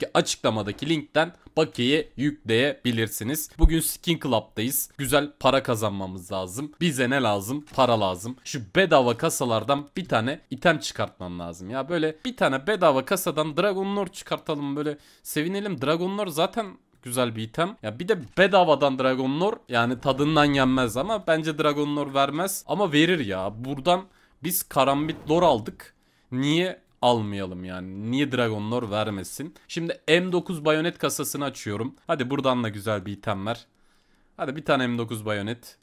Aşağıdaki açıklamadaki linkten bakiyeyi yükleyebilirsiniz. Bugün Skin Club'dayız. Güzel para kazanmamız lazım. Bize ne lazım? Para lazım. Şu bedava kasalardan bir tane item çıkartmam lazım. Ya böyle bir tane bedava kasadan Dragon Lord çıkartalım böyle sevinelim. Dragon Lord zaten güzel bir item. Ya bir de bedavadan Dragon Lord yani tadından yenmez ama bence Dragon Lord vermez ama verir ya. Buradan biz karambit lore aldık. Niye almayalım yani. Niye Dragon vermesin? Şimdi M9 bayonet kasasını açıyorum. Hadi buradan da güzel bir item ver. Hadi bir tane M9 bayonet.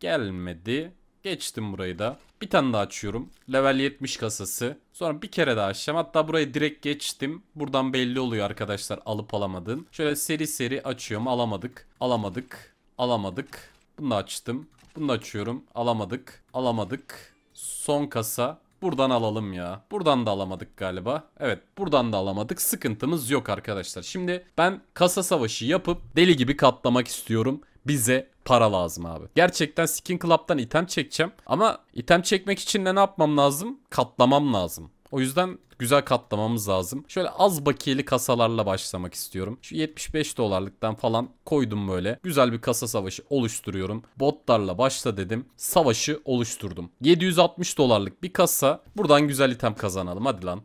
Gelmedi. Geçtim burayı da. Bir tane daha açıyorum. Level 70 kasası. Sonra bir kere daha açacağım. Hatta burayı direkt geçtim. Buradan belli oluyor arkadaşlar alıp alamadığın. Şöyle seri seri açıyorum. Alamadık. Alamadık. Alamadık. Bunu da açtım. Bunu da açıyorum. Alamadık. Alamadık. Son kasa. Buradan alalım ya. Buradan da alamadık galiba. Evet buradan da alamadık. Sıkıntımız yok arkadaşlar. Şimdi ben kasa savaşı yapıp deli gibi katlamak istiyorum. Bize para lazım abi. Gerçekten Skin Club'dan item çekeceğim. Ama item çekmek için de ne yapmam lazım? Katlamam lazım. O yüzden güzel katlamamız lazım. Şöyle az bakiyeli kasalarla başlamak istiyorum. Şu 75 dolarlıktan falan koydum böyle. Güzel bir kasa savaşı oluşturuyorum. Botlarla başla dedim. Savaşı oluşturdum. 760 dolarlık bir kasa. Buradan güzel item kazanalım hadi lan.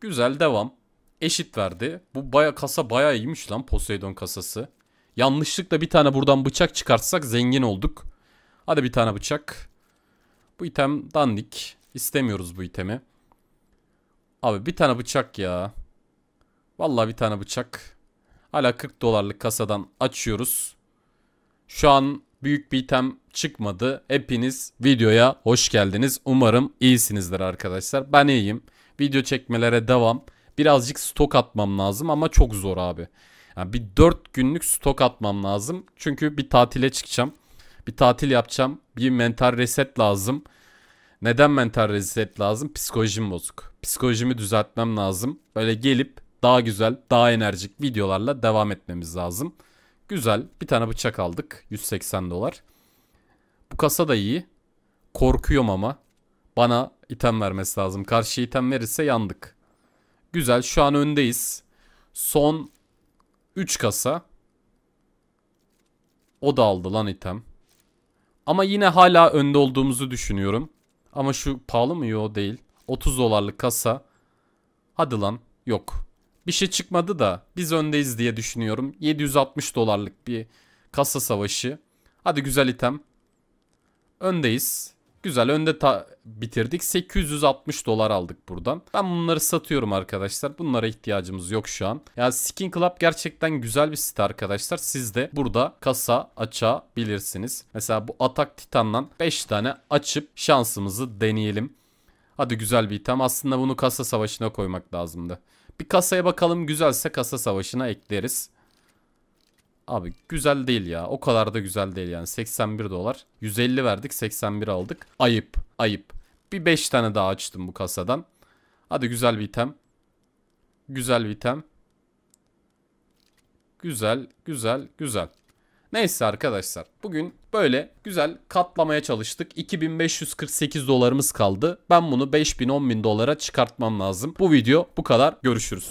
Güzel devam. Eşit verdi. Bu baya kasa baya iyiymiş lan Poseidon kasası. Yanlışlıkla bir tane buradan bıçak çıkartsak zengin olduk. Hadi bir tane bıçak. Bu item dandik. İstemiyoruz bu itemi. Abi bir tane bıçak ya. Vallahi bir tane bıçak. Hala 40 dolarlık kasadan açıyoruz. Şu an büyük bir item çıkmadı. Hepiniz videoya hoş geldiniz. Umarım iyisinizdir arkadaşlar. Ben iyiyim. Video çekmelere devam. Birazcık stok atmam lazım ama çok zor abi. Yani bir 4 günlük stok atmam lazım. Çünkü bir tatile çıkacağım. Bir tatil yapacağım. Bir mental reset lazım. Neden mental reset lazım? Psikolojim bozuk. Psikolojimi düzeltmem lazım. Böyle gelip daha güzel, daha enerjik videolarla devam etmemiz lazım. Güzel. Bir tane bıçak aldık. 180 dolar. Bu kasa da iyi. Korkuyorum ama. Bana item vermesi lazım. Karşı item verirse yandık. Güzel. Şu an öndeyiz. Son 3 kasa. O da aldı lan item. Ama yine hala önde olduğumuzu düşünüyorum. Ama şu pahalı mı? Yo değil. 30 dolarlık kasa. Hadi lan. Yok. Bir şey çıkmadı da biz öndeyiz diye düşünüyorum. 760 dolarlık bir kasa savaşı. Hadi güzel item. Öndeyiz. Güzel önde ta bitirdik. 860 dolar aldık buradan. Ben bunları satıyorum arkadaşlar. Bunlara ihtiyacımız yok şu an. Yani Skin Club gerçekten güzel bir site arkadaşlar. Siz de burada kasa açabilirsiniz. Mesela bu Atak Titan'dan 5 tane açıp şansımızı deneyelim. Hadi güzel bir item. Aslında bunu kasa savaşına koymak lazımdı. Bir kasaya bakalım güzelse kasa savaşına ekleriz. Abi güzel değil ya. O kadar da güzel değil yani. 81 dolar. 150 verdik 81 aldık. Ayıp. Ayıp. Bir 5 tane daha açtım bu kasadan. Hadi güzel bir item. Güzel bir item. Güzel. Güzel. Güzel. Neyse arkadaşlar. Bugün böyle güzel katlamaya çalıştık. 2548 dolarımız kaldı. Ben bunu 5000-10000 dolara çıkartmam lazım. Bu video bu kadar. Görüşürüz.